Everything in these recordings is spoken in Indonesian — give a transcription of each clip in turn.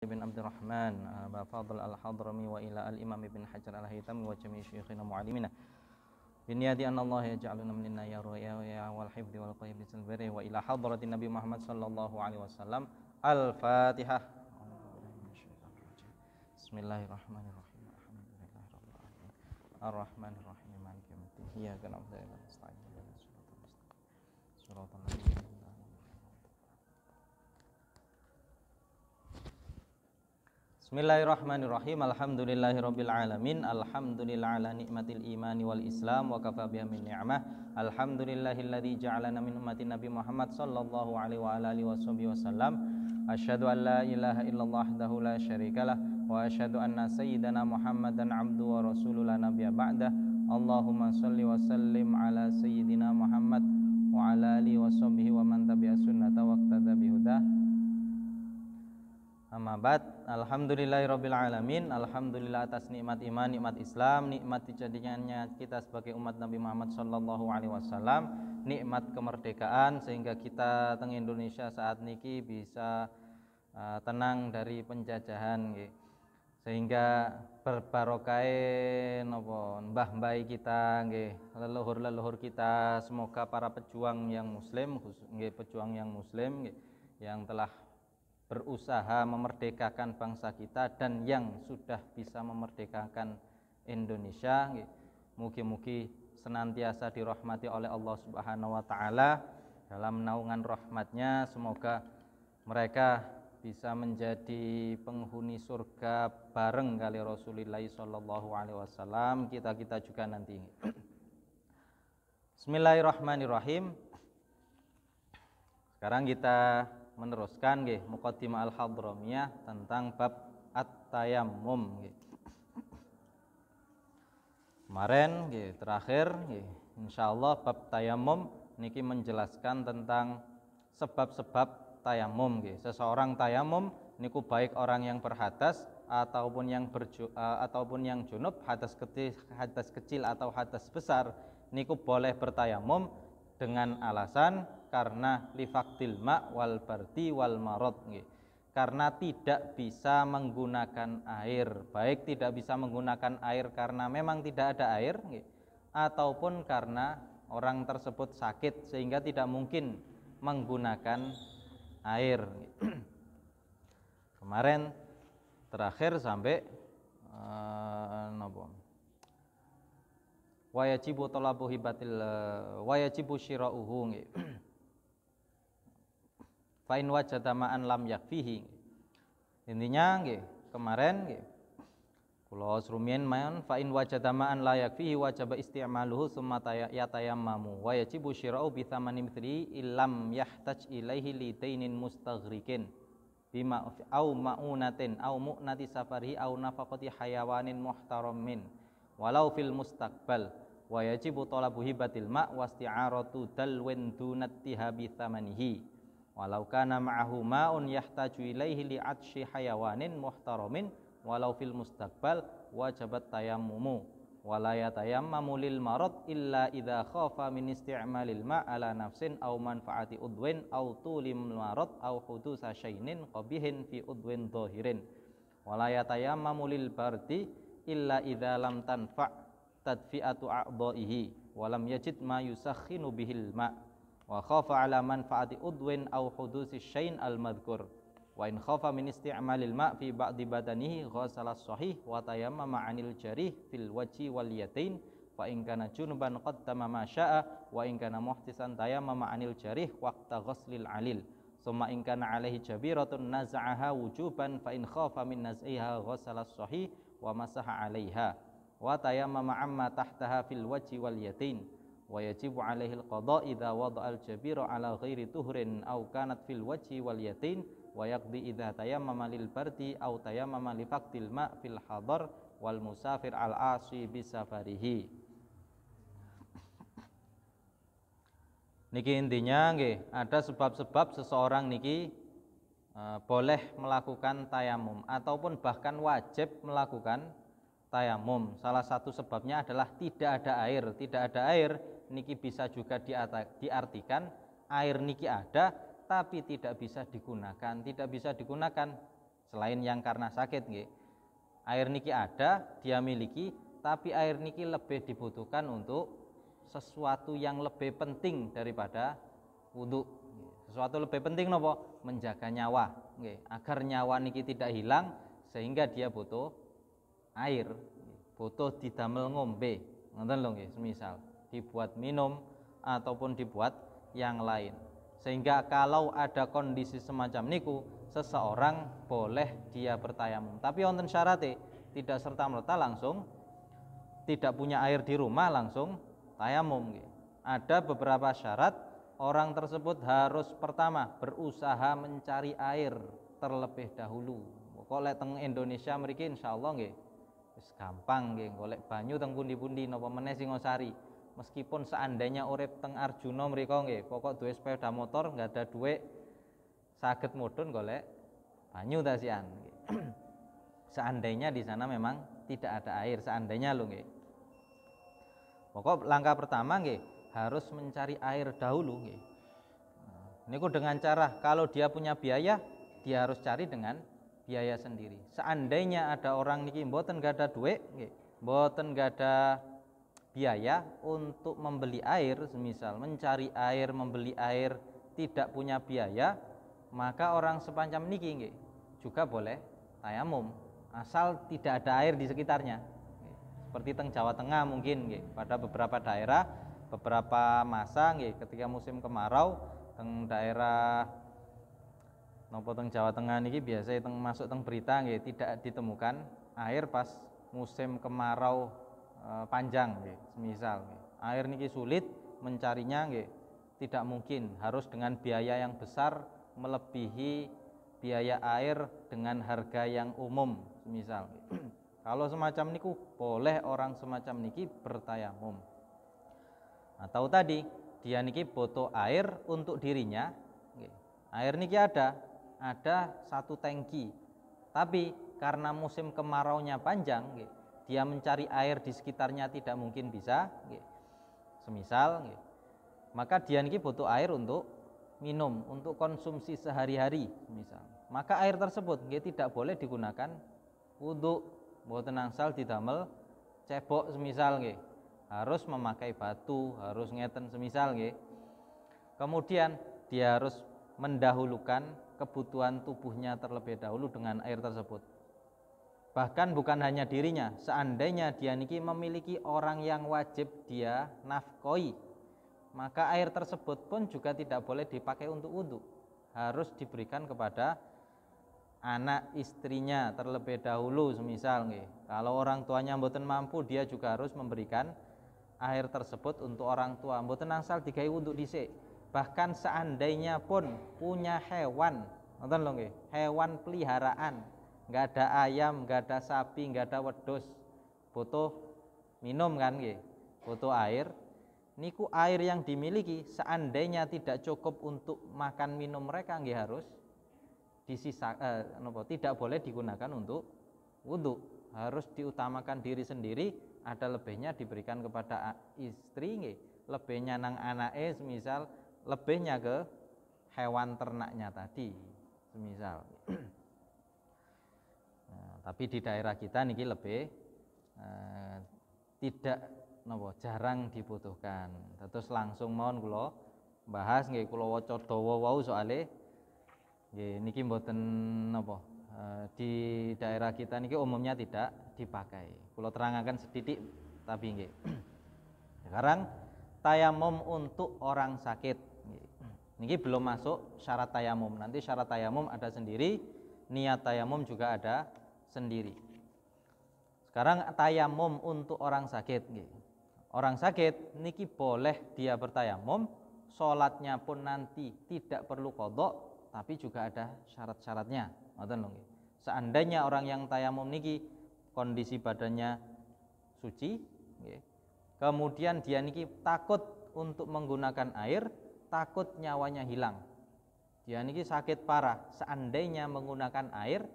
بن عبد الرحمن أبا آه، فاضل الحضرمي وإلى الإمام بن حجر الهيثمي وجميع شيوخنا ومعلمنا بنيادي أن الله يجعلنا منا يا رؤيا والحفظ والقيم للبر وإلى حضرة النبي محمد صلى الله عليه وسلم الفاتحة بسم الله الرحمن الرحيم الحمد لله رب العالمين الرحمن الرحيم مالك يوم الدين إياك نعبد وإياك نستعين صراط المستقيم Bismillahirrahmanirrahim. Alhamdulillahirabbil alamin. Alhamdulillah ala nikmatil imani wal islam wa kafa biha min ni'mah. Alhamdulillahilladzi ja'alana min ummati Nabi Muhammad sallallahu alaihi wa alihi washabihi wasallam. Asyhadu an la ilaha illallah wahdahu la syarikalah wa asyhadu anna sayyidana Muhammadan abdu wa rasuluhu la nabiyya ba'dah. Allahumma shalli wa sallim ala sayyidina Muhammad wa ala alihi washabihi wa man tabi'a sunnata wa iqtada bihudah. Amma Alhamdulillahi Rabbil alamin. Alhamdulillah atas nikmat iman, nikmat Islam, nikmat dijadikannya kita sebagai umat Nabi Muhammad sallallahu alaihi wasallam, nikmat kemerdekaan sehingga kita teng Indonesia saat niki bisa uh, tenang dari penjajahan nggih. Sehingga berbarokai napa mbah baik kita leluhur-leluhur kita semoga para pejuang yang muslim nggih pejuang yang muslim gitu, yang telah berusaha memerdekakan bangsa kita dan yang sudah bisa memerdekakan Indonesia mugi-mugi senantiasa dirahmati oleh Allah Subhanahu wa taala dalam naungan rahmatnya semoga mereka bisa menjadi penghuni surga bareng kali Rasulullah Shallallahu Alaihi Wasallam kita kita juga nanti Bismillahirrahmanirrahim sekarang kita meneruskan nggih muqaddimah al-hadramiyah tentang bab at-tayammum nggih. Kemarin nggih terakhir nggih insyaallah bab tayammum niki menjelaskan tentang sebab-sebab tayammum nggih. Seseorang tayammum niku baik orang yang berhadas ataupun yang berju, uh, ataupun yang junub hadas kecil hadas kecil atau hadas besar niku boleh bertayamum dengan alasan karena lifaktil mak wal berti wal marot Karena tidak bisa menggunakan air, baik tidak bisa menggunakan air karena memang tidak ada air ataupun karena orang tersebut sakit sehingga tidak mungkin menggunakan air. Kemarin terakhir sampai uh, nopo wayajibu hibatil eh, wajib syira'uhu Fa'in wajada ma'an lam yakfihi. Intinya kemarin kalau Kula main fa'in wajada ma'an la yakfihi wajaba isti'amaluhu summa yatayammamu wa yajibu syira'u bi thamanin mithli illam yahtaj ilaihi tainin mustaghrikin bima au ma'unatin au mu'nati safarihi au nafaqati hayawanin muhtaramin walau fil mustaqbal wa yajibu talabu hibatil ma' wasti'aratu dalwin dunat tihabi thamanihi walau kana ma'ahu ma'un yahtaju ilaihi li'atshi hayawanin muhtaramin walau fil mustaqbal wajabat tayammumu wala yatayammamu lil marad illa idza khafa min isti'malil ma' ala nafsin aw manfaati udwin aw tulim marad aw hudusa syai'nin qabihin fi udwin dhahirin wala yatayammamu lil bardi illa idza lam tanfa' tadfi'atu a'dha'ihi walam yajid ma yusakhinu bihil ma' wa khafa ala manfaati udwin aw hudusi syai'in al madhkur wa in khafa min isti'malil ma' fi ba'di badanihi ghasala sahih wa tayammama 'anil jarih fil wajhi wal yatain fa in kana junuban qaddama ma syaa wa in kana muhtisan tayammama 'anil jarih waqta ghaslil 'alil summa in kana 'alaihi jabiratun naz'aha wujuban fa in khafa min naz'iha ghasala sahih wa masaha 'alaiha wa tayammama 'amma tahtaha fil wajhi wal yatain ويجب عليه القضاء إذا وضع الجبير على غير طهر أو كانت في الوجه واليتين ويقضي إذا تيمم للبرد أو تيمم لفقد الماء في الحضر والمسافر على العاصي بسفره Niki intinya nggih, ada sebab-sebab seseorang niki e, boleh melakukan tayamum ataupun bahkan wajib melakukan tayamum. Salah satu sebabnya adalah tidak ada air. Tidak ada air niki bisa juga diartikan air niki ada tapi tidak bisa digunakan, tidak bisa digunakan selain yang karena sakit nge. Air niki ada, dia miliki, tapi air niki lebih dibutuhkan untuk sesuatu yang lebih penting daripada untuk Sesuatu lebih penting nopo menjaga nyawa, nge. agar nyawa niki tidak hilang sehingga dia butuh air, butuh didamel ngombe, nonton loh semisal dibuat minum ataupun dibuat yang lain sehingga kalau ada kondisi semacam niku seseorang boleh dia bertayamum tapi onten syaratnya eh, tidak serta merta langsung tidak punya air di rumah langsung tayamum ada beberapa syarat orang tersebut harus pertama berusaha mencari air terlebih dahulu kalau teng Indonesia mriki insyaallah nggih wis gampang nggih golek banyu teng pundi-pundi napa meneh sing ngosari meskipun seandainya urip teng Arjuna mereka nggih pokok duwe sepeda motor nggak ada duit saged mudun golek banyu tasian seandainya di sana memang tidak ada air seandainya lho nggih pokok langkah pertama nggih harus mencari air dahulu nggih nah, niku dengan cara kalau dia punya biaya dia harus cari dengan biaya sendiri seandainya ada orang niki mboten gak ada duit mboten gak ada biaya untuk membeli air, semisal mencari air, membeli air, tidak punya biaya, maka orang sepanjang niki juga boleh tayamum asal tidak ada air di sekitarnya. Seperti teng Jawa Tengah mungkin pada beberapa daerah, beberapa masa ketika musim kemarau teng daerah nopo teng Jawa Tengah niki biasa teng masuk teng berita nggih tidak ditemukan air pas musim kemarau Eh, panjang nggih, Air niki sulit mencarinya Tidak mungkin harus dengan biaya yang besar melebihi biaya air dengan harga yang umum misal Kalau semacam niku boleh orang semacam niki bertayamum. Atau nah, tadi dia niki butuh air untuk dirinya. Air niki ada, ada satu tangki. Tapi karena musim kemaraunya panjang dia mencari air di sekitarnya tidak mungkin bisa semisal maka dia ini butuh air untuk minum untuk konsumsi sehari-hari misal maka air tersebut tidak boleh digunakan untuk buat di damel cebok semisal harus memakai batu harus ngeten semisal kemudian dia harus mendahulukan kebutuhan tubuhnya terlebih dahulu dengan air tersebut Bahkan bukan hanya dirinya, seandainya dia niki memiliki orang yang wajib dia nafkoi, maka air tersebut pun juga tidak boleh dipakai untuk wudhu. Harus diberikan kepada anak istrinya terlebih dahulu semisal nge, Kalau orang tuanya mboten mampu, dia juga harus memberikan air tersebut untuk orang tua. Mboten angsal digawe untuk dhisik. Bahkan seandainya pun punya hewan, nonton hewan peliharaan nggak ada ayam nggak ada sapi nggak ada wedus butuh minum kan gitu butuh air niku air yang dimiliki seandainya tidak cukup untuk makan minum mereka nggih harus disisa eh, nopo, tidak boleh digunakan untuk wudhu harus diutamakan diri sendiri ada lebihnya diberikan kepada istri nggih lebihnya nang anak es misal lebihnya ke hewan ternaknya tadi misal tapi di daerah kita niki lebih eh, tidak nopo jarang dibutuhkan. Terus langsung mohon kulo bahas nggih kula waca dawa wau soale nggih niki mboten napa eh, di daerah kita niki umumnya tidak dipakai. Kula terangkan sedikit, tapi nggih. Sekarang tayamum untuk orang sakit. Niki belum masuk syarat tayamum. Nanti syarat tayamum ada sendiri, niat tayamum juga ada sendiri. Sekarang tayamum untuk orang sakit. Orang sakit niki boleh dia bertayamum, sholatnya pun nanti tidak perlu kodok, tapi juga ada syarat-syaratnya. Seandainya orang yang tayamum niki kondisi badannya suci, kemudian dia niki takut untuk menggunakan air, takut nyawanya hilang. Dia niki sakit parah, seandainya menggunakan air,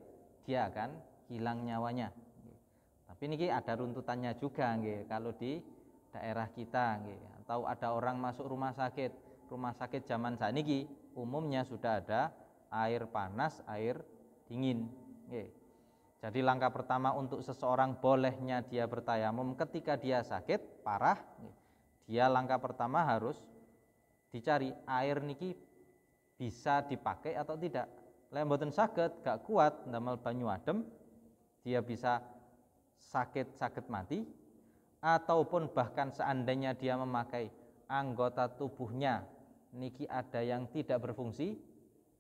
dia akan hilang nyawanya. Tapi ini ada runtutannya juga kalau di daerah kita atau ada orang masuk rumah sakit, rumah sakit zaman saat ini umumnya sudah ada air panas, air dingin Jadi langkah pertama untuk seseorang bolehnya dia bertayamum ketika dia sakit parah Dia langkah pertama harus dicari air niki bisa dipakai atau tidak. Lembutan sakit, gak kuat, ndamel banyu adem, dia bisa sakit sakit mati ataupun bahkan seandainya dia memakai anggota tubuhnya niki ada yang tidak berfungsi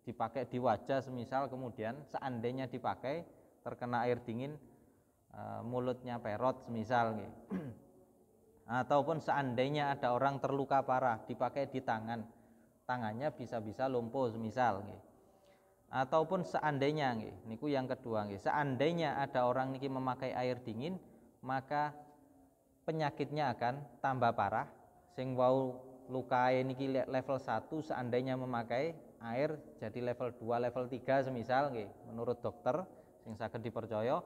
dipakai di wajah semisal kemudian seandainya dipakai terkena air dingin eh, mulutnya perot semisal gitu. ataupun seandainya ada orang terluka parah dipakai di tangan tangannya bisa-bisa lumpuh semisal gitu ataupun seandainya nih, niku yang kedua seandainya ada orang niki memakai air dingin maka penyakitnya akan tambah parah sing wau lukae niki level 1 seandainya memakai air jadi level 2 level 3 semisal menurut dokter sing saged dipercaya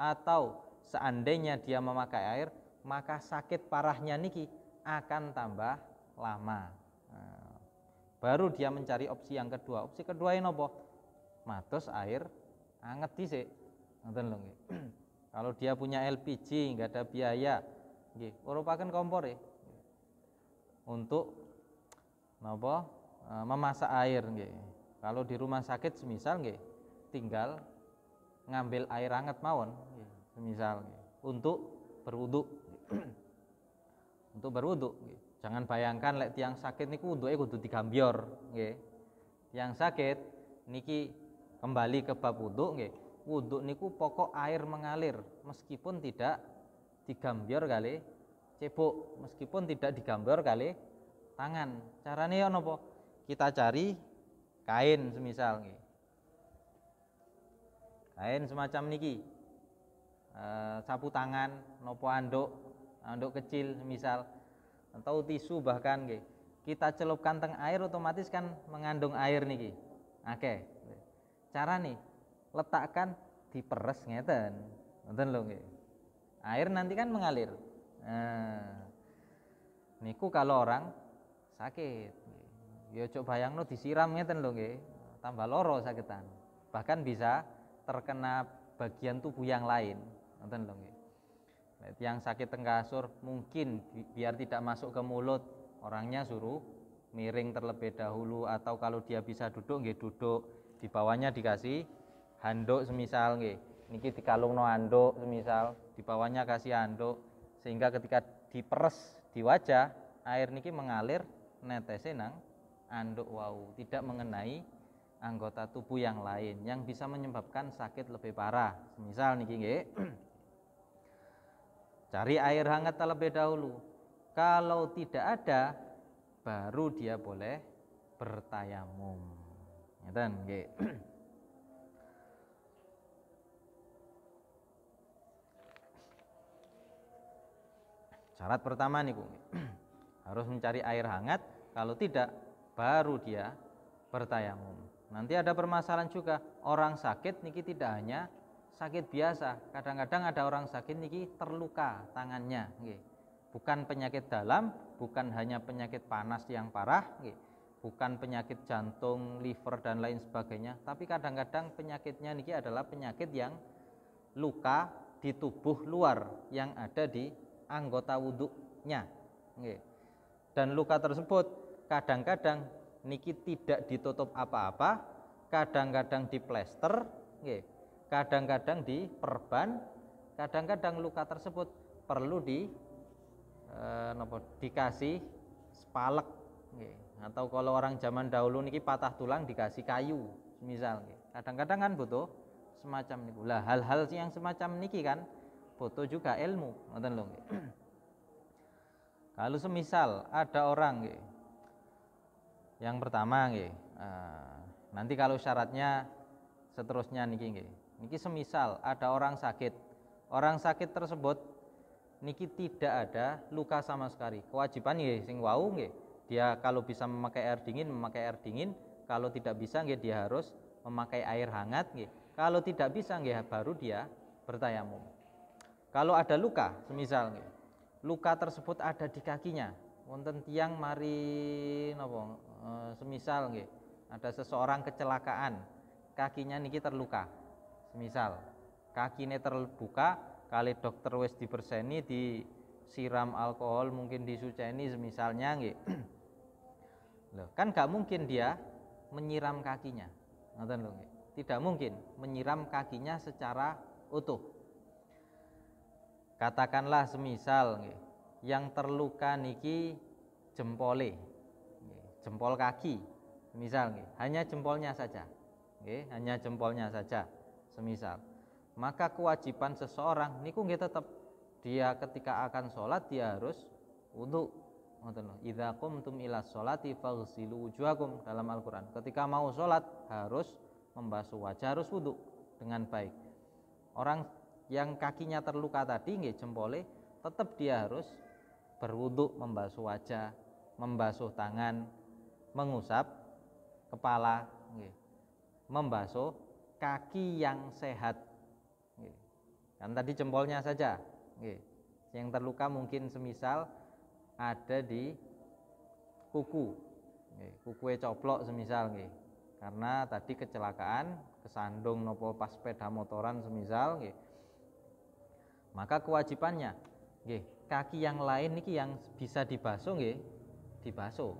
atau seandainya dia memakai air maka sakit parahnya niki akan tambah lama nah, baru dia mencari opsi yang kedua opsi kedua ini apa matos air anget di ngoten kalau dia punya LPG nggak ada biaya nggih urupaken kompor ya untuk nopo, e, memasak air nggih kalau di rumah sakit semisal nggih tinggal ngambil air anget mawon semisal untuk berwudu untuk berwudu jangan bayangkan lek tiang sakit niku wudhu kudu digambior nggih tiang sakit niki kembali ke bab wudhu nggih wudhu niku pokok air mengalir meskipun tidak digambar kali cebok meskipun tidak digambar kali tangan caranya ya nopo kita cari kain semisal nggih kain semacam niki e, sapu tangan nopo anduk anduk kecil misal atau tisu bahkan nggih kita celupkan teng air otomatis kan mengandung air niki oke okay cara nih letakkan di peres ngeten ngeten lho nggih air nanti kan mengalir nah, niku kalau orang sakit ya coba lo disiram ngeten lho nggih tambah loro sakitan bahkan bisa terkena bagian tubuh yang lain ngeten lho nggih yang sakit tengkasur mungkin biar tidak masuk ke mulut orangnya suruh miring terlebih dahulu atau kalau dia bisa duduk nggih duduk di bawahnya dikasih handuk semisal nggih niki dikalungno handuk semisal di bawahnya kasih handuk sehingga ketika diperes di wajah air niki mengalir netese nang handuk wau tidak mengenai anggota tubuh yang lain yang bisa menyebabkan sakit lebih parah semisal niki nggih cari air hangat terlebih dahulu kalau tidak ada baru dia boleh bertayamum Ya ngeten nggih syarat pertama niku harus mencari air hangat kalau tidak baru dia bertayamum nanti ada permasalahan juga orang sakit niki tidak hanya sakit biasa kadang-kadang ada orang sakit niki terluka tangannya bukan penyakit dalam bukan hanya penyakit panas yang parah bukan penyakit jantung, liver dan lain sebagainya, tapi kadang-kadang penyakitnya niki adalah penyakit yang luka di tubuh luar yang ada di anggota wuduknya. Dan luka tersebut kadang-kadang niki tidak ditutup apa-apa, kadang-kadang diplester, kadang-kadang diperban, kadang-kadang luka tersebut perlu di eh, nopo, dikasih spalek. Nge atau kalau orang zaman dahulu niki patah tulang dikasih kayu misal kadang-kadang kan butuh semacam niku lah hal-hal yang semacam niki kan butuh juga ilmu ngoten lho kalau semisal ada orang gitu yang pertama gitu nanti kalau syaratnya seterusnya niki nggih niki semisal ada orang sakit orang sakit tersebut niki tidak ada luka sama sekali kewajiban nggih sing wau nggih dia kalau bisa memakai air dingin memakai air dingin kalau tidak bisa nggih dia harus memakai air hangat nggih kalau tidak bisa nggih baru dia bertayamum kalau ada luka semisal nggih luka tersebut ada di kakinya wonten tiang mari nopo e, semisal nggih ada seseorang kecelakaan kakinya niki terluka semisal kakinya terbuka kali dokter wis diberseni di siram alkohol mungkin disuceni misalnya nggih. Loh, kan gak mungkin dia menyiram kakinya. Ngoten Tidak mungkin menyiram kakinya secara utuh. Katakanlah semisal yang terluka niki jempole. jempol kaki. Misal hanya jempolnya saja. hanya jempolnya saja. Semisal maka kewajiban seseorang niku nggih tetap dia ketika akan sholat dia harus wuduk. Idakum lho ila sholati faghsilu ujuakum dalam Al-Qur'an ketika mau sholat harus membasuh wajah harus wudhu dengan baik orang yang kakinya terluka tadi nggih jempole tetap dia harus berwudhu membasuh wajah membasuh tangan mengusap kepala membasuh kaki yang sehat kan tadi jempolnya saja yang terluka mungkin semisal ada di kuku. kuku coplok semisal nggih. Karena tadi kecelakaan kesandung nopo pas sepeda motoran semisal nggih. Maka kewajibannya nggih, kaki yang lain niki yang bisa dibasuh nggih, dibasuh.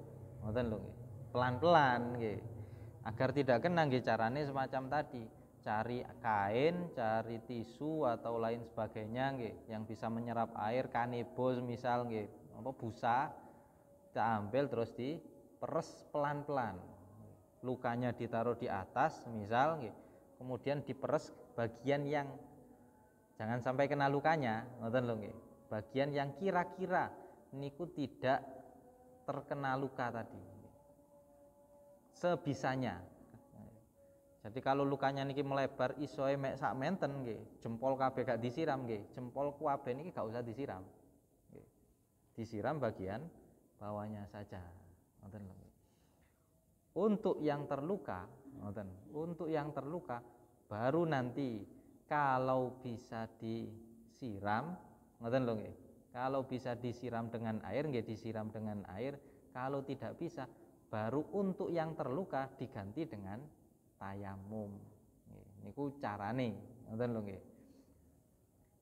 Ngoten Pelan-pelan nggih. Agar tidak kena nggih caranya semacam tadi cari kain, cari tisu atau lain sebagainya nggih yang bisa menyerap air kanebo misal nggih apa busa kita ambil terus di peres pelan-pelan. Lukanya ditaruh di atas misal nggih. Kemudian diperes bagian yang jangan sampai kena lukanya, ngoten lho nggih. Bagian yang kira-kira niku tidak terkena luka tadi. Sebisanya jadi kalau lukanya niki melebar isoe mek sak menten nggih, jempol kabeh gak disiram nggih, jempol kuabe niki gak usah disiram. Nggih. Disiram bagian bawahnya saja. Ngoten lho. Untuk yang terluka, ngoten. Untuk yang terluka baru nanti kalau bisa disiram, ngoten lho nggih. Kalau bisa disiram dengan air nggih disiram dengan air, kalau tidak bisa baru untuk yang terluka diganti dengan tayamum ini carane ngoten lho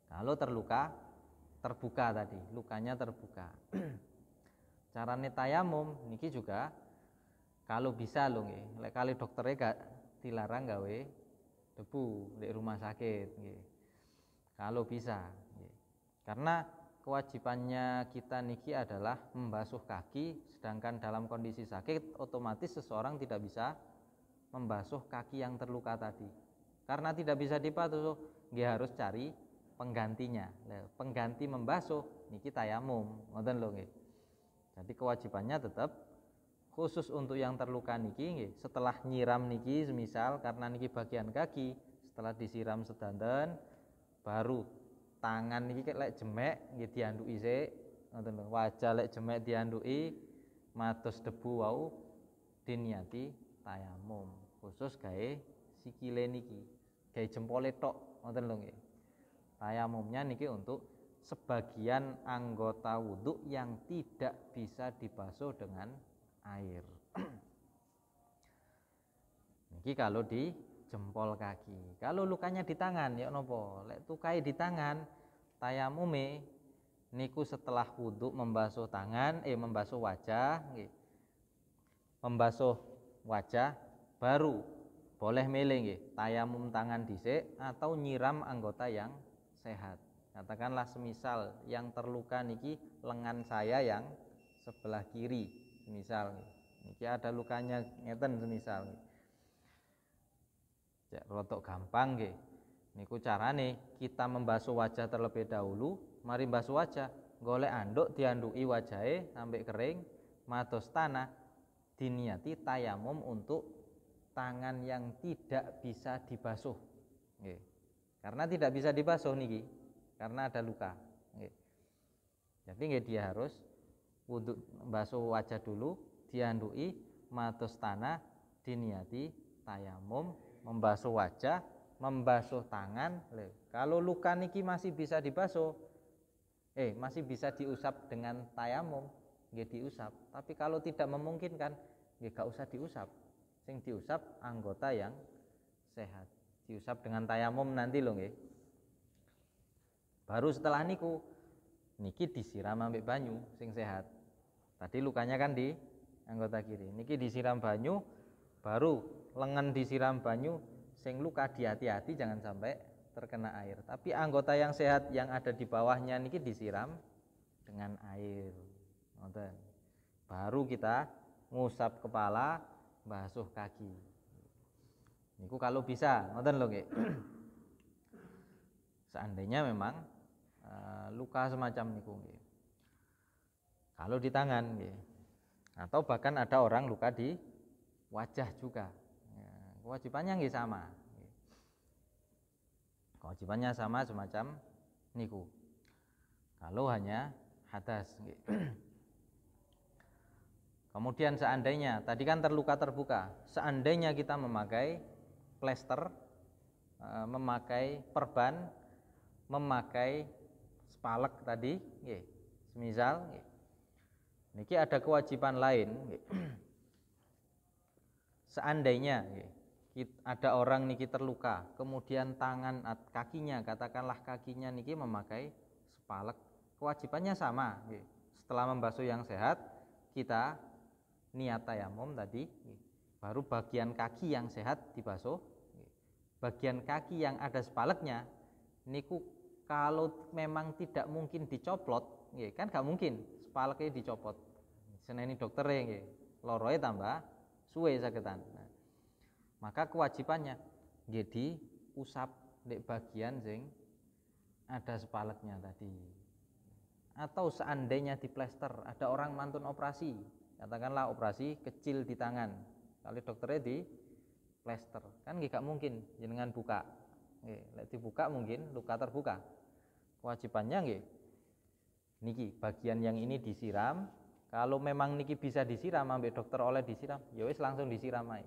kalau terluka terbuka tadi lukanya terbuka Cara nih tayamum niki juga kalau bisa lho nggih lek kali dokternya gak dilarang gawe debu di rumah sakit nge. kalau bisa nge. karena kewajibannya kita niki adalah membasuh kaki sedangkan dalam kondisi sakit otomatis seseorang tidak bisa membasuh kaki yang terluka tadi. Karena tidak bisa dipatuh, dia harus cari penggantinya. Pengganti membasuh niki tayamum, ngoten lho nggih. Jadi kewajibannya tetap khusus untuk yang terluka niki setelah nyiram niki misal karena niki bagian kaki, setelah disiram sedanten baru tangan niki lek jemek nggih dianduki sik, ngoten lho. Wajah lek jemek dianduki matos debu wau diniati tayamum khusus gawe sikile niki gaye jempole tok ngoten lho nggih tayamumnya niki untuk sebagian anggota wudhu yang tidak bisa dibasuh dengan air niki kalau di jempol kaki kalau lukanya di tangan ya nopo lek tukai di tangan tayamume niku setelah wudhu membasuh tangan eh membasuh wajah nggih membasuh wajah baru boleh milih ya. tayamum tangan dice atau nyiram anggota yang sehat katakanlah semisal yang terluka niki lengan saya yang sebelah kiri semisal niki ada lukanya ngeten semisal ya rotok gampang ya. niku nih kita membasuh wajah terlebih dahulu mari basuh wajah golek anduk dianduki wajahnya sampai kering matos tanah diniati tayamum untuk tangan yang tidak bisa dibasuh karena tidak bisa dibasuh niki karena ada luka jadi nggak dia harus wudhu basuh wajah dulu diandui matus tanah diniati tayamum membasuh wajah membasuh tangan kalau luka niki masih bisa dibasuh eh masih bisa diusap dengan tayamum nggih diusap tapi kalau tidak memungkinkan Ya, gak usah diusap. Sing diusap anggota yang sehat. Diusap dengan tayamum nanti loh, nggih. Baru setelah niku niki disiram ambek banyu sing sehat. Tadi lukanya kan di anggota kiri. Niki disiram banyu baru lengan disiram banyu sing luka di hati-hati jangan sampai terkena air. Tapi anggota yang sehat yang ada di bawahnya niki disiram dengan air. Baru kita ngusap kepala, basuh kaki. Niku kalau bisa, ngoten lho nggih. Seandainya memang uh, luka semacam niku nggih. Kalau di tangan nggih. Atau bahkan ada orang luka di wajah juga. Ya, kewajibannya nggih sama. Kewajibannya sama semacam niku. Kalau hanya hadas nggih. Kemudian seandainya tadi kan terluka terbuka, seandainya kita memakai plester, eh, memakai perban, memakai spalek tadi, Semisal nggih. Niki ada kewajiban lain Seandainya ada orang niki terluka, kemudian tangan kakinya katakanlah kakinya niki memakai spalek, kewajibannya sama Setelah membasuh yang sehat, kita niat tayamum tadi baru bagian kaki yang sehat dibasuh bagian kaki yang ada sepaleknya niku kalau memang tidak mungkin dicoplot kan gak mungkin sepaleknya dicopot seneni dokternya loroy tambah suwe sakitan nah, maka kewajibannya jadi usap di bagian sing ada sepaleknya tadi atau seandainya di plester ada orang mantun operasi katakanlah operasi kecil di tangan kali dokternya di plester kan gak mungkin jenengan buka nggih dibuka mungkin luka terbuka kewajibannya nggih niki bagian yang ini disiram kalau memang niki bisa disiram ambil dokter oleh disiram ya wis langsung disiram ae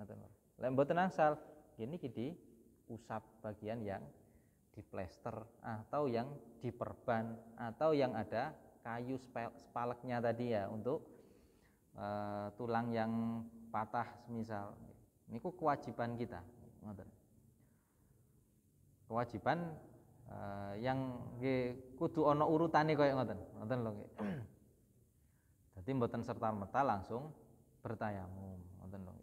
ngoten lek mboten angsal niki usap bagian yang di plester atau yang diperban atau yang ada kayu spalaknya tadi ya untuk e, tulang yang patah semisal kok kewajiban kita kewajiban e, yang ke, kudu urutan urutane kaya ngoten ngoten lho nggih dadi mboten serta merta langsung bertayamum ngoten lho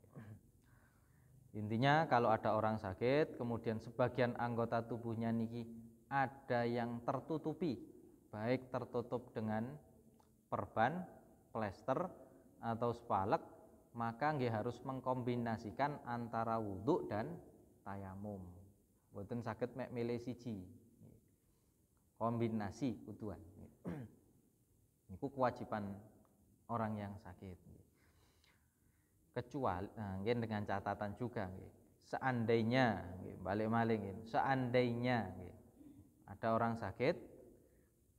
Intinya kalau ada orang sakit kemudian sebagian anggota tubuhnya niki ada yang tertutupi baik tertutup dengan perban, plester atau sepalek maka nggih harus mengkombinasikan antara wudhu dan tayamum. Boten sakit mek milih siji. Kombinasi kuduan. ku kewajiban orang yang sakit. Kecuali nah, dengan catatan juga Seandainya balik maling seandainya ada orang sakit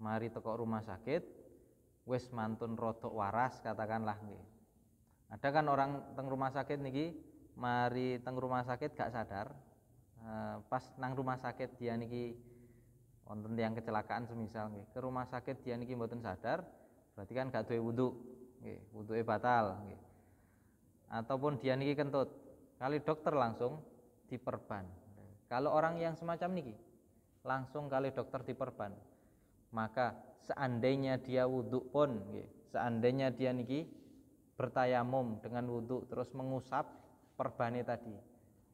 mari tekok rumah sakit wis mantun rotok waras katakanlah nih. Ada kan orang teng rumah sakit niki mari teng rumah sakit gak sadar eh, pas nang rumah sakit dia niki wonten yang kecelakaan semisal nih, ke rumah sakit dia niki mboten sadar berarti kan gak duwe wudu. nggih wudhuke batal nggih ataupun dia niki kentut kali dokter langsung diperban kalau orang yang semacam niki langsung kali dokter diperban maka seandainya dia wuduk pun seandainya dia niki bertayamum dengan wuduk terus mengusap perbane tadi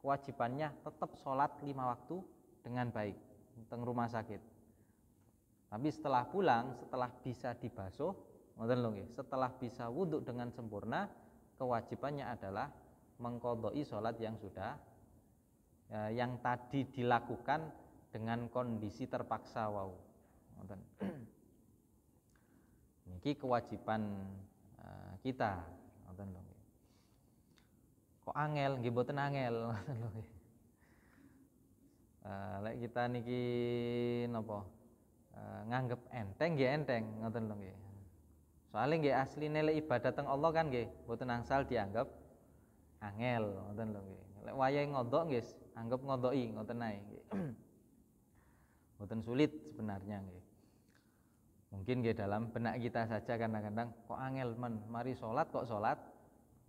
kewajibannya tetap sholat lima waktu dengan baik teng rumah sakit tapi setelah pulang setelah bisa dibasuh setelah bisa wuduk dengan sempurna kewajibannya adalah mengkodoi sholat yang sudah ya, yang tadi dilakukan dengan kondisi terpaksa wow Iki kewajiban uh, kita. Ngoten lho. Kok angel nggih boten angel eh, lek kita niki nopo? Uh, nganggep enteng nggih enteng ngoten lho nggih. Soale nggih asline lek ibadah teng Allah kan nggih boten angsal dianggap angel ngoten lho nggih. Lek wayahe ngodok nggih anggap ngodoki ngoten ae nggih. sulit sebenarnya nggih mungkin ke dalam benak kita saja kadang-kadang kok angel men mari sholat kok sholat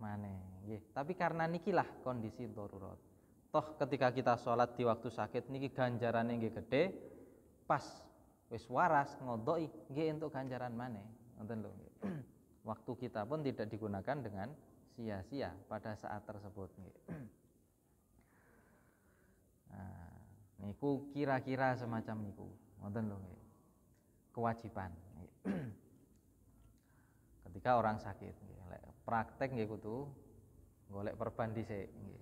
mana nggih tapi karena nikilah kondisi darurat toh ketika kita sholat di waktu sakit niki ganjarannya yang gede pas wis waras ngodoi nggih untuk ganjaran mana nonton lho waktu kita pun tidak digunakan dengan sia-sia pada saat tersebut nggih nah, niku kira-kira semacam niku nonton lo nggih kewajiban ketika orang sakit praktek nggih kudu golek perban dhisik nggih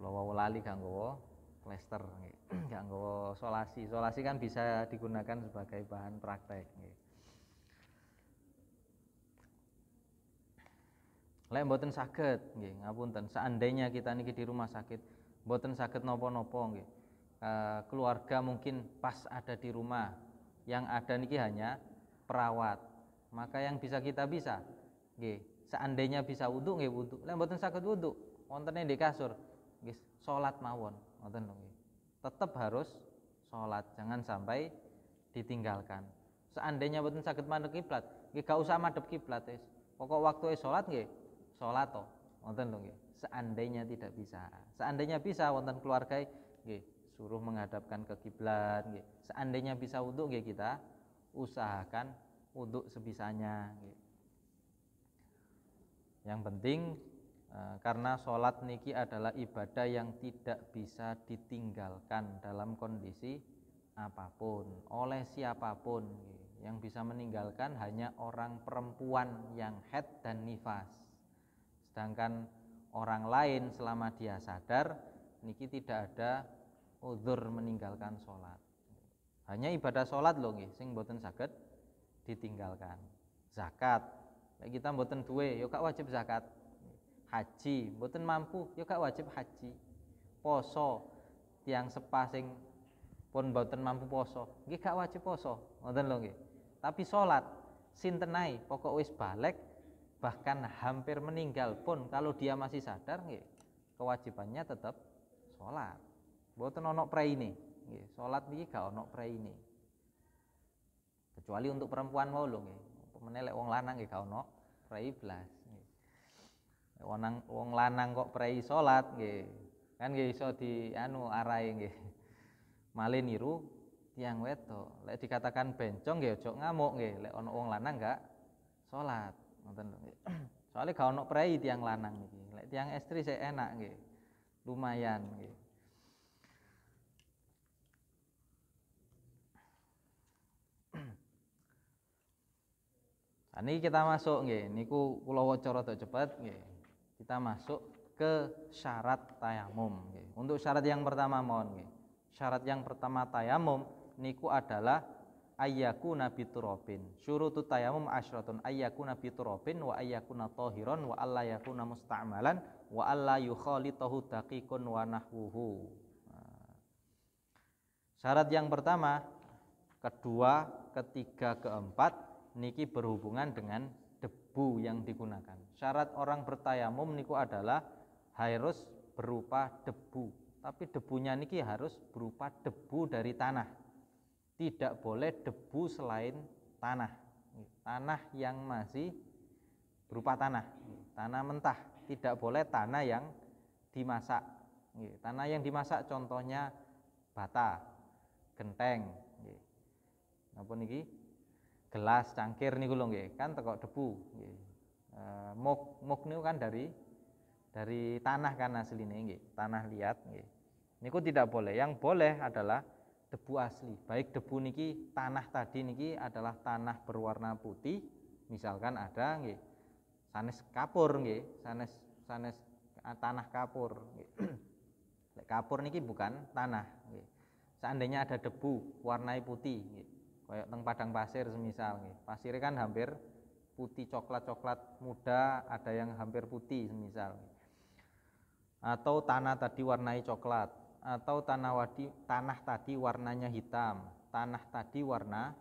kula lali gak nggawa plester nggih gak nggawa solasi solasi kan bisa digunakan sebagai bahan praktek nggih lek sakit, saged nggih ngapunten seandainya kita niki di rumah sakit mboten sakit nopo-nopo nggih eh, keluarga mungkin pas ada di rumah yang ada niki hanya perawat maka yang bisa kita bisa nggih seandainya bisa wudhu nggih wudhu lah mboten saged wudhu wontene di kasur nggih salat mawon ngoten lho nggih tetap harus sholat, jangan sampai ditinggalkan seandainya mboten sakit madhep kiblat nggih gak usah madhep kiblat wis pokok waktu sholat, nggih sholat to wonten lho nggih seandainya tidak bisa seandainya bisa wonten keluarga nggih suruh menghadapkan ke kiblat seandainya bisa wudhu kita usahakan wudhu sebisanya yang penting eh, karena sholat niki adalah ibadah yang tidak bisa ditinggalkan dalam kondisi apapun oleh siapapun yang bisa meninggalkan hanya orang perempuan yang head dan nifas sedangkan orang lain selama dia sadar niki tidak ada Udur meninggalkan sholat hanya ibadah sholat loh nggih sing boten sakit ditinggalkan zakat kita boten duwe yo ya kak wajib zakat haji boten mampu yo ya kak wajib haji poso tiang sepa sing pun boten mampu poso nggih kak wajib poso boten loh nggih tapi sholat sintenai pokok wis balik bahkan hampir meninggal pun kalau dia masih sadar nggih kewajibannya tetap sholat Mboten pray ini, Nggih, salat niki gak pray ini. Kecuali untuk perempuan mau lho nggih. Menelek uang lanang nggih gak ana prai blas nggih. wong lanang kok prai salat nggih. Kan nggih iso di anu arahe nggih. Male niru tiang wedok. Lek dikatakan bencong nggih aja ngamuk nggih. Lek ono wong lanang gak salat. Ngoten lho nggih. Soale gak ana prai tiang lanang niki. Lek tiang estri sik enak nggih. Lumayan nggih. ini nah, kita masuk nggih niku kula waca rada cepet nggih. Kita masuk ke syarat tayamum nggih. Untuk syarat yang pertama mohon nggih. Syarat yang pertama tayamum niku adalah ayyaku nabi turobin syurutu tayamum asyratun ayyaku nabi turobin wa ayyaku tohiron wa alla yakuna musta'malan wa alla yukhalitahu daqiqun wa nahwuhu nah. syarat yang pertama kedua ketiga keempat niki berhubungan dengan debu yang digunakan. Syarat orang bertayamum niku adalah harus berupa debu. Tapi debunya niki harus berupa debu dari tanah. Tidak boleh debu selain tanah. Tanah yang masih berupa tanah, tanah mentah. Tidak boleh tanah yang dimasak. Tanah yang dimasak contohnya bata, genteng. maupun niki? gelas cangkir nih gulung gitu kan tekok debu gitu. e, muk muk nih kan dari dari tanah kan nih gitu, tanah liat ini niku tidak boleh yang boleh adalah debu asli baik debu niki tanah tadi niki adalah tanah berwarna putih misalkan ada gitu, sanes kapur gitu, sanes sanes tanah kapur gitu. kapur niki bukan tanah gitu. seandainya ada debu warnai putih gitu kayak teng padang pasir semisal nih pasirnya kan hampir putih coklat coklat muda ada yang hampir putih semisal atau tanah tadi warnai coklat atau tanah wadi, tanah tadi warnanya hitam tanah tadi warna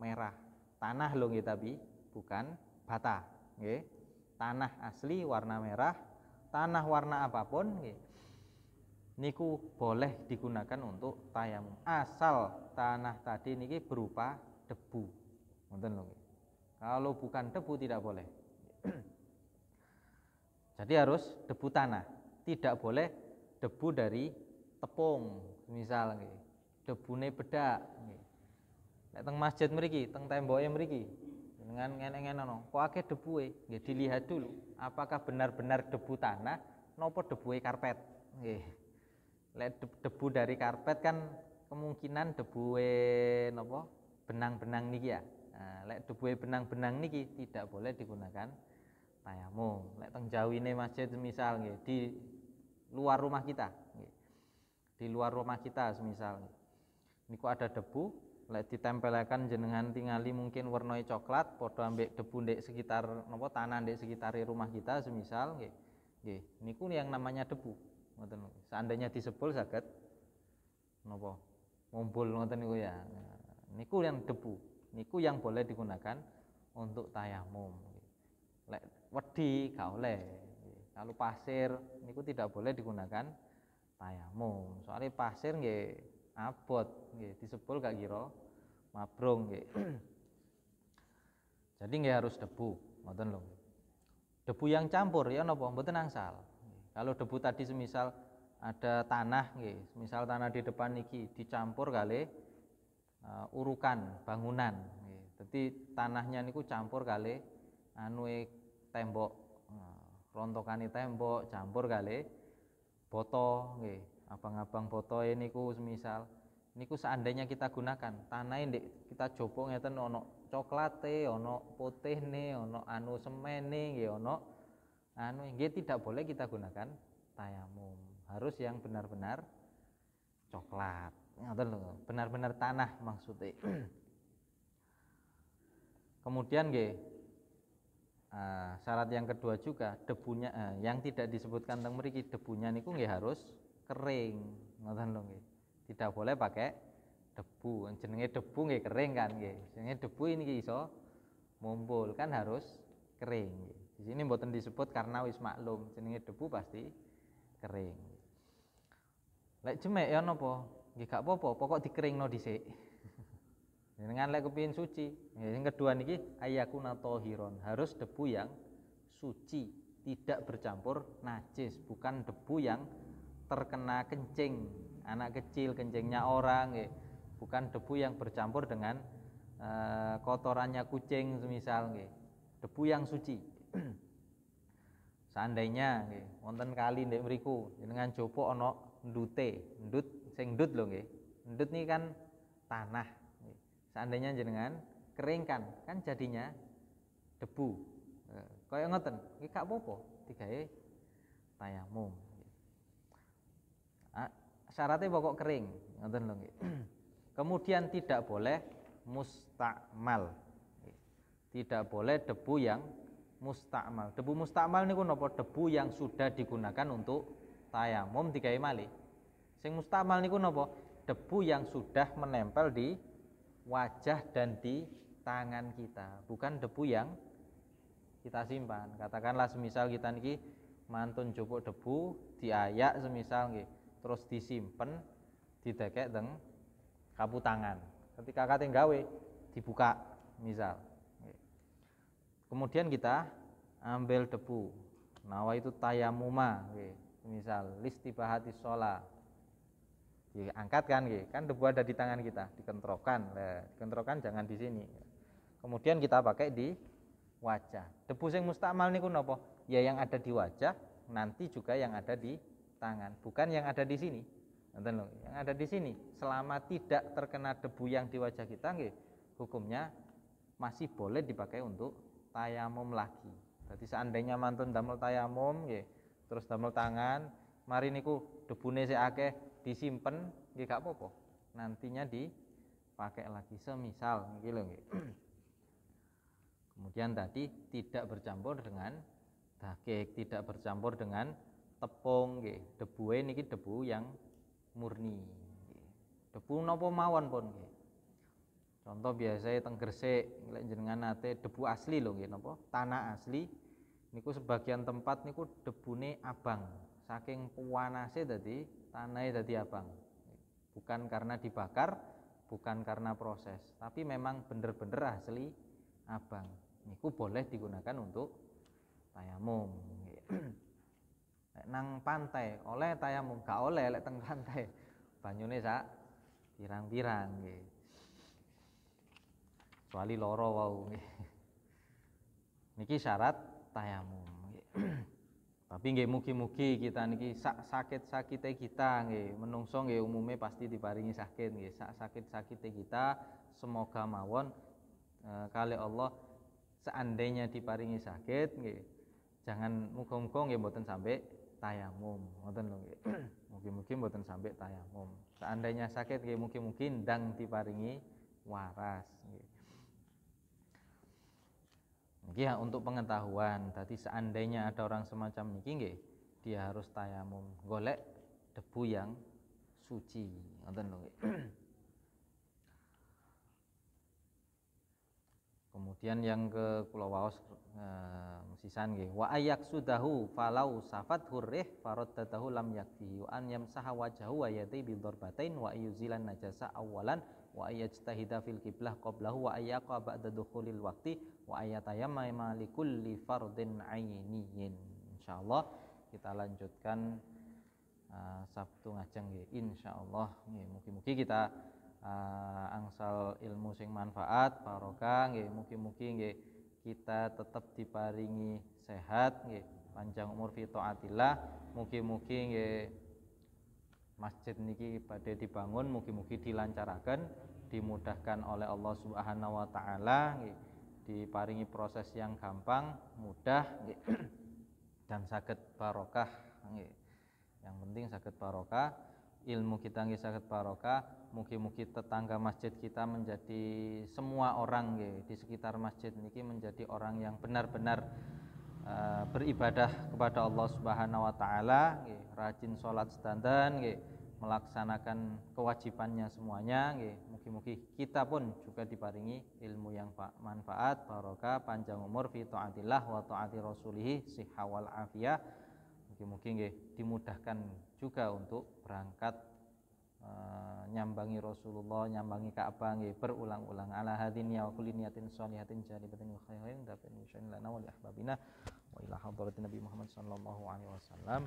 merah tanah loh nggih tapi bukan bata nggih tanah asli warna merah tanah warna apapun nggih niku boleh digunakan untuk tayamum asal tanah tadi niki berupa debu mungkin lho kalau bukan debu tidak boleh jadi harus debu tanah tidak boleh debu dari tepung misal nggih debune bedak nggih teng masjid mriki teng temboknya mriki dengan ngene-ngene no kok akeh debu nggih dilihat dulu apakah benar-benar debu tanah nopo debu karpet nggih lek debu dari karpet kan kemungkinan debu nopo benang-benang niki ya nah, lek debuwe benang-benang niki tidak boleh digunakan tayamum lek teng jauhine masjid misal nggih di luar rumah kita di luar rumah kita semisal kok ada debu lek ditempelkan jenengan tingali mungkin warnai coklat podo ambek debu ndek sekitar nopo tanah ndek sekitar rumah kita semisal nggih nggih niku yang namanya debu ngoten seandainya disebul saged napa ngumpul ngoten niku ya niku yang debu niku yang boleh digunakan untuk tayamum lek wedi gak oleh kalau pasir niku tidak boleh digunakan tayamum soalnya pasir nggih abot nggih disebul gak kira mabrung nggih jadi nggih harus debu ngoten lho debu yang campur ya napa mboten angsal kalau debu tadi semisal ada tanah gitu. misal tanah di depan niki dicampur kali uh, urukan bangunan nggih. jadi tanahnya niku campur kali anu e tembok uh, eh, rontokan tembok campur kali boto gitu. Abang-abang ini e niku semisal niku seandainya kita gunakan tanah ini e kita jopong ya, ono coklate, ono nih, ono anu semen gitu, ono anu nggih tidak boleh kita gunakan tayamum. Harus yang benar-benar coklat. Ngoten benar-benar tanah maksudnya. Kemudian nggih uh, syarat yang kedua juga debunya eh, yang tidak disebutkan tentang mriki debunya niku nggih harus kering. Ngoten lho nggih. Tidak boleh pakai debu. Jenenge debu nggih kering kan nggih. Jenenge debu ini iso mumpul kan harus kering nggih. Di sini mboten disebut karena wis maklum, jenenge debu pasti kering. Lek jemek ya napa? Nggih gak apa-apa, pokok dikeringno dhisik. Jenengan lek kepingin suci. Yang kedua niki ayakuna tohiron, harus debu yang suci, tidak bercampur najis, bukan debu yang terkena kencing anak kecil kencingnya orang nggih. Bukan debu yang bercampur dengan e, kotorannya kucing semisal nggih. Debu yang suci. Seandainya nggih, wonten kali ndek mriku jenengan jopo ana ndute, ndut sing ndut lho nggih. Ndut niki kan tanah. Seandainya jenengan keringkan kan jadinya debu. Kaya ngoten, iki gak apa-apa, digawe tayamum. Ah, syaratnya pokok kering, ngoten lho nggih. Kemudian tidak boleh mustakmal. Tidak boleh debu yang mustakmal. Debu mustakmal niku napa? Debu yang sudah digunakan untuk tayamum tiga emali. Sing mustakmal niku napa? Debu yang sudah menempel di wajah dan di tangan kita, bukan debu yang kita simpan. Katakanlah semisal kita niki mantun jupuk debu diayak semisal nggih, terus disimpen didekek deng kapu tangan. Ketika kate gawe dibuka misal kemudian kita ambil debu nawa itu tayamuma misal listibahati sholat diangkat kan kan debu ada di tangan kita dikentrokan Kentrokan jangan di sini kemudian kita pakai di wajah debu yang mustakmal niku po. ya yang ada di wajah nanti juga yang ada di tangan bukan yang ada di sini Nanti yang ada di sini selama tidak terkena debu yang di wajah kita hukumnya masih boleh dipakai untuk tayamum lagi jadi seandainya mantun damel tayamum ya terus damel tangan mari niku debune si akeh disimpan, nggih gak apa-apa nantinya dipakai lagi semisal gitu, lho kemudian tadi tidak bercampur dengan daging, tidak bercampur dengan tepung debu ini ini debu yang murni debu nopo mawon pun Contoh biasanya teng Gresik, jenengan nate debu asli loh nggih napa? Tanah asli niku sebagian tempat niku debune abang. Saking puanase tadi tanahnya tadi abang. Bukan karena dibakar, bukan karena proses, tapi memang bener-bener asli abang. Niku boleh digunakan untuk tayamum. nang pantai oleh tayamum gak oleh lek teng pantai banyune sak pirang-pirang nggih kecuali loro wau niki syarat tayamum tapi nggih mugi-mugi kita niki sak sakit sakite kita nggih menungso nggih umume pasti diparingi sakit nggih sak sakit sakite kita semoga mawon e, kali Allah seandainya diparingi sakit nggih jangan muga-muga nggih mboten sampai tayamum mboten lho nggih mugi-mugi mboten sampai tayamum seandainya sakit nggih mugi-mugi ndang diparingi waras nggih ya untuk pengetahuan tadi seandainya ada orang semacam ini, nggih dia harus tayamum golek debu yang suci ngoten lho Kemudian yang ke Pulau Waos eh, sisan wa ayak sudahu falau safat hurrih faradatahu lam yakfihi an yamsaha wajhahu wa yati bi darbatain wa yuzilan najasa awalan wa ayat fil kiblah koblahu wa ayaqa ba'da dukhulil wakti wa ayatayamma likulli fardin ainiyin insyaallah kita lanjutkan uh, Sabtu ngajeng nggih insyaallah nggih mugi-mugi kita uh, angsal ilmu sing manfaat barokah nggih mugi-mugi nggih kita tetap diparingi sehat nggih panjang umur fi taatillah mugi-mugi nggih masjid niki badhe dibangun mugi-mugi dilancarkan, dimudahkan oleh Allah Subhanahu wa taala nggih diparingi proses yang gampang, mudah dan sakit barokah. Yang penting sakit barokah, ilmu kita nggih sakit barokah, mugi-mugi tetangga masjid kita menjadi semua orang nggih di sekitar masjid niki menjadi orang yang benar-benar eh, beribadah kepada Allah Subhanahu wa taala rajin salat standar nggih melaksanakan kewajibannya semuanya Mugi-mugi kita pun juga diparingi ilmu yang manfaat barokah panjang umur fi taatillah wa taati rasulih sihha wal afiyah mugi-mugi dimudahkan juga untuk berangkat e, nyambangi Rasulullah nyambangi Ka'bah berulang-ulang ala hadin ya kulli niyatin sholihatin jalibatin wa khairin dafin lana wa li ahbabina wa ila hadratin Nabi Muhammad sallallahu alaihi wasallam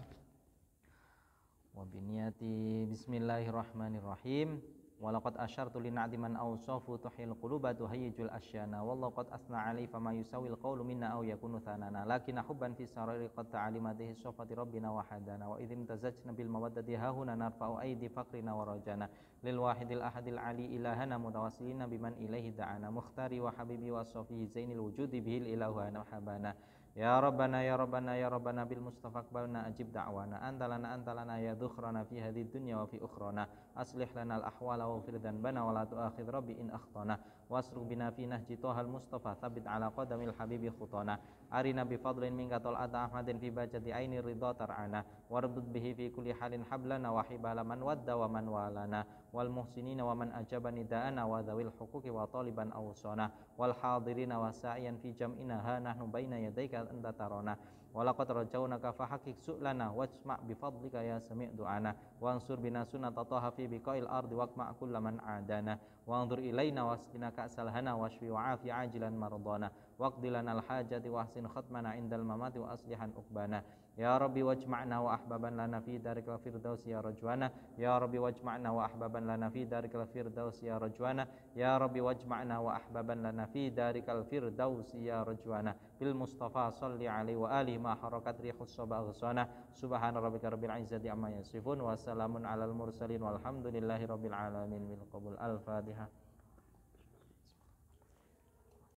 وبنياتي بسم الله الرحمن الرحيم ولقد أشرت لنعد من أوصاف تحيي القلوب تهيج الأشياء والله قد أثنى عليه فما يساوي القول منا أو يكون ثاننا لكن حبا في سرير قد تعلمته صفة ربنا وحدنا وإذ امتزجنا بالمودة ها هنا نرفع أيدي فقرنا ورجانا للواحد الأحد العلي إلهنا متواصلين بمن إليه دعانا مختاري وحبيبي وصفي زين الوجود به الإله وحبانا يا ربنا يا ربنا يا ربنا بالمصطفى اقبلنا أجب دعوانا أنت لنا أنت لنا يا ذخرنا في هذه الدنيا وفي أخرانا أصلح لنا الأحوال واغفر ذنبنا ولا تؤاخذ ربي إن أخطأنا wasru bina fi nahji tohal mustafa sabit ala qadamil habibi khutana ari nabi fadlin minka tol ahmadin fi bajati aini ridha tar'ana warbud bihi fi kulli halin hablana wa hibala man wadda wa man walana wal muhsinina wa man ajaba nida'ana wa dhawil hukuki wa taliban Awsona wal hadirina wa sa'iyan fi jam'ina ha nahnu baina yadaika anta tarona walaqad rajaunaka fahakik su'lana wajma' bifadlika ya sami' du'ana wansur bina sunata tahafi biqail ardi waqma' Laman adana وانظر إلينا واسقنا كأس الهنا واشفي وعافي عاجلا مرضانا واقض لنا الحاجة واحسن ختمنا عند الممات وأصلحا أقبانا يا ربي واجمعنا وأحبابا لنا في دارك الفردوس يا رجوانا يا ربي واجمعنا وأحبابا لنا في دارك الفردوس يا رجوانا يا ربي واجمعنا وأحبابا لنا في دارك الفردوس يا رجوانا بالمصطفى صل عليه وآله ما حركت ريح الصبا غصانا سبحان ربك رب العزة عما يصفون وسلام على المرسلين والحمد لله رب العالمين من قبل الفاتحة